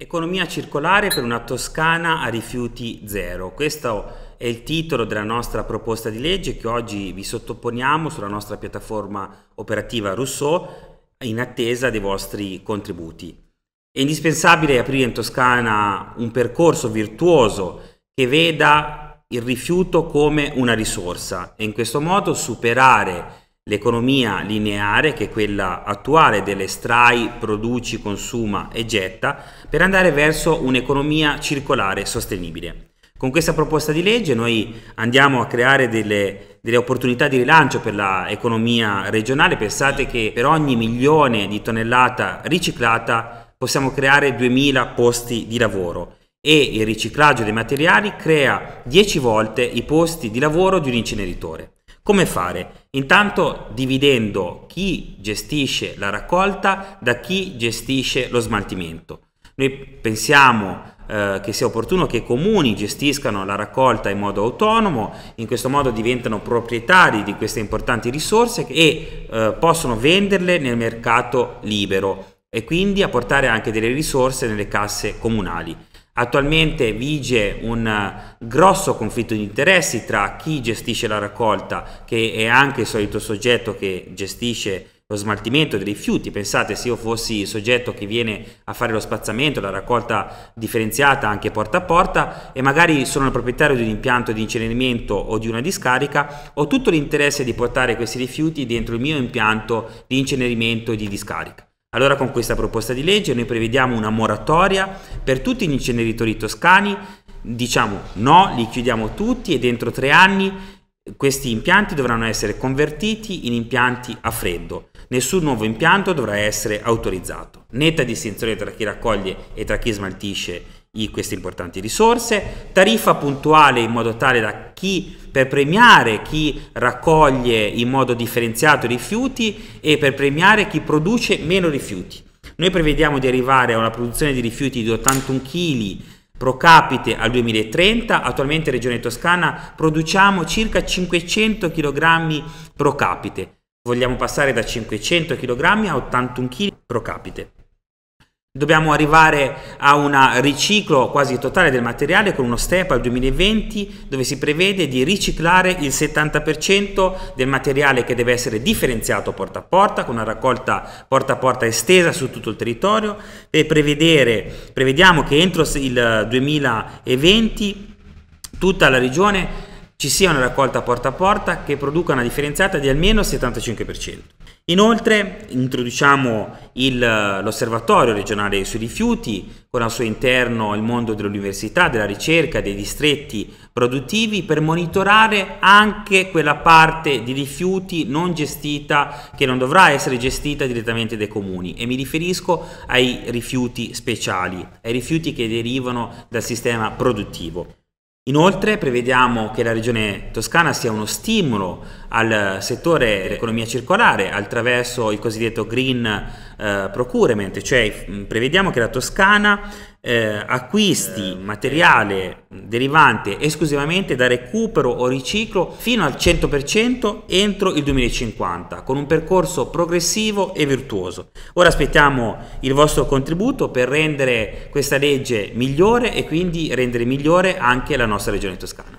Economia circolare per una Toscana a rifiuti zero. Questo è il titolo della nostra proposta di legge che oggi vi sottoponiamo sulla nostra piattaforma operativa Rousseau in attesa dei vostri contributi. È indispensabile aprire in Toscana un percorso virtuoso che veda il rifiuto come una risorsa e in questo modo superare L'economia lineare, che è quella attuale dell'estrai, produci, consuma e getta, per andare verso un'economia circolare sostenibile. Con questa proposta di legge noi andiamo a creare delle, delle opportunità di rilancio per l'economia regionale. Pensate che per ogni milione di tonnellata riciclata possiamo creare 2000 posti di lavoro e il riciclaggio dei materiali crea 10 volte i posti di lavoro di un inceneritore. Come fare? Intanto dividendo chi gestisce la raccolta da chi gestisce lo smaltimento. Noi pensiamo eh, che sia opportuno che i comuni gestiscano la raccolta in modo autonomo, in questo modo diventano proprietari di queste importanti risorse e eh, possono venderle nel mercato libero e quindi apportare anche delle risorse nelle casse comunali. Attualmente vige un eh, grosso conflitto di interessi tra chi gestisce la raccolta, che è anche il solito soggetto che gestisce lo smaltimento dei rifiuti. Pensate se io fossi il soggetto che viene a fare lo spazzamento, la raccolta differenziata anche porta a porta e magari sono il proprietario di un impianto di incenerimento o di una discarica, ho tutto l'interesse di portare questi rifiuti dentro il mio impianto di incenerimento e di discarica. Allora con questa proposta di legge noi prevediamo una moratoria per tutti gli inceneritori toscani, diciamo no, li chiudiamo tutti e dentro tre anni questi impianti dovranno essere convertiti in impianti a freddo. Nessun nuovo impianto dovrà essere autorizzato. Netta distinzione tra chi raccoglie e tra chi smaltisce i, queste importanti risorse, tariffa puntuale in modo tale da chi per premiare chi raccoglie in modo differenziato i rifiuti e per premiare chi produce meno rifiuti. Noi prevediamo di arrivare a una produzione di rifiuti di 81 kg pro capite al 2030, attualmente in Regione Toscana produciamo circa 500 kg pro capite. Vogliamo passare da 500 kg a 81 kg pro capite. Dobbiamo arrivare a un riciclo quasi totale del materiale con uno step al 2020 dove si prevede di riciclare il 70% del materiale che deve essere differenziato porta a porta con una raccolta porta a porta estesa su tutto il territorio e prevediamo che entro il 2020 tutta la regione ci sia una raccolta porta a porta che produca una differenziata di almeno il 75%. Inoltre introduciamo il, l'osservatorio regionale sui rifiuti, con al suo interno il mondo dell'università, della ricerca, dei distretti produttivi, per monitorare anche quella parte di rifiuti non gestita, che non dovrà essere gestita direttamente dai comuni. E mi riferisco ai rifiuti speciali, ai rifiuti che derivano dal sistema produttivo. Inoltre prevediamo che la Regione Toscana sia uno stimolo al settore dell'economia circolare attraverso il cosiddetto Green eh, Procurement, cioè prevediamo che la Toscana eh, acquisti eh, materiale eh. derivante esclusivamente da recupero o riciclo fino al 100% entro il 2050 con un percorso progressivo e virtuoso. Ora aspettiamo il vostro contributo per rendere questa legge migliore e quindi rendere migliore anche la nostra regione toscana.